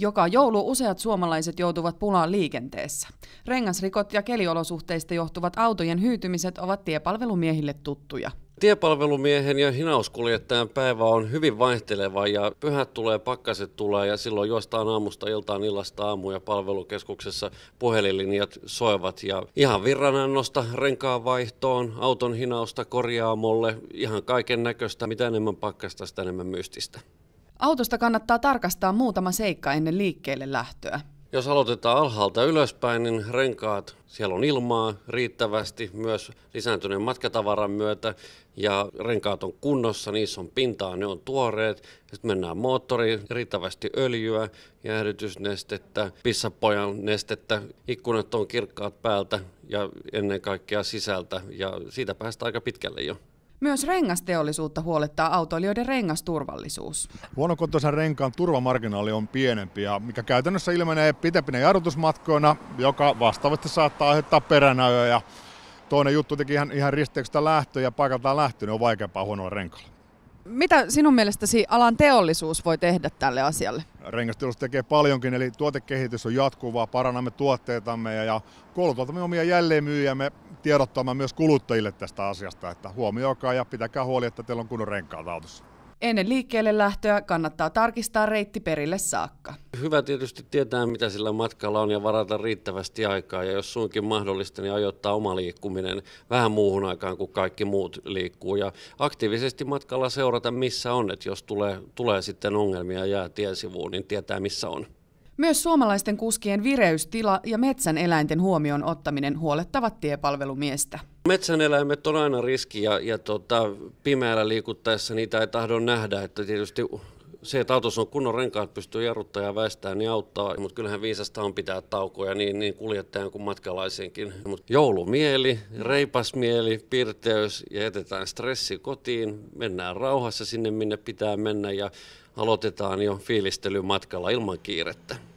Joka joulu useat suomalaiset joutuvat pulaan liikenteessä. Rengasrikot ja keliolosuhteista johtuvat autojen hyytymiset ovat tiepalvelumiehille tuttuja. Tiepalvelumiehen ja hinauskuljettajan päivä on hyvin vaihteleva ja pyhät tulee, pakkaset tulee ja silloin juostaan aamusta iltaan illasta aamu ja palvelukeskuksessa puhelinlinjat soivat ja ihan virranannosta renkaan vaihtoon, auton hinausta korjaamolle, ihan kaiken näköistä, mitä enemmän pakkasta, sitä enemmän mystistä. Autosta kannattaa tarkastaa muutama seikka ennen liikkeelle lähtöä. Jos aloitetaan alhaalta ylöspäin, niin renkaat, siellä on ilmaa riittävästi myös lisääntyneen matkatavaran myötä ja renkaat on kunnossa, niissä on pintaa, ne on tuoreet. Sitten mennään moottoriin, riittävästi öljyä, jäähdytysnestettä, pissapojan nestettä, ikkunat on kirkkaat päältä ja ennen kaikkea sisältä ja siitä päästään aika pitkälle jo. Myös rengasteollisuutta huolettaa autoilijoiden rengasturvallisuus. Huonokuntoisen renkaan turvamarginaali on pienempi, ja mikä käytännössä ilmenee pitempinä jarrutusmatkoina, joka vastaavasti saattaa aiheuttaa peränäöjä. Toinen juttu teki ihan, ihan risteyksestä lähtö ja paikaltaan lähtö, niin on vaikeampaa huonolla renkalla. Mitä sinun mielestäsi alan teollisuus voi tehdä tälle asialle? rengastelussa tekee paljonkin, eli tuotekehitys on jatkuvaa, parannamme tuotteitamme ja, ja koulutamme omia jälleenmyyjämme tiedottamaan myös kuluttajille tästä asiasta, että huomioikaa ja pitäkää huoli, että teillä on kunnon renkaat autossa. Ennen liikkeelle lähtöä kannattaa tarkistaa reitti perille saakka. Hyvä tietysti tietää, mitä sillä matkalla on ja varata riittävästi aikaa. Ja jos suinkin mahdollista, niin ajoittaa oma liikkuminen vähän muuhun aikaan kuin kaikki muut liikkuu. Ja aktiivisesti matkalla seurata, missä on. Että jos tulee, tulee sitten ongelmia ja jää tiesivuun, niin tietää, missä on. Myös suomalaisten kuskien vireystila ja metsän eläinten huomioon ottaminen huolettavat tiepalvelumiestä. Metsän eläimet on aina riski ja, ja tota, pimeällä liikuttaessa niitä ei tahdo nähdä. Että tietysti se, että autossa on kunnon renkaat, pystyy jarruttaa ja väistämään, niin auttaa. Mutta kyllähän viisasta on pitää taukoja niin, niin kuljettajan kuin matkalaisenkin. Mutta joulumieli, reipas mieli, pirteys ja jätetään stressi kotiin. Mennään rauhassa sinne, minne pitää mennä ja aloitetaan jo fiilistely matkalla ilman kiirettä.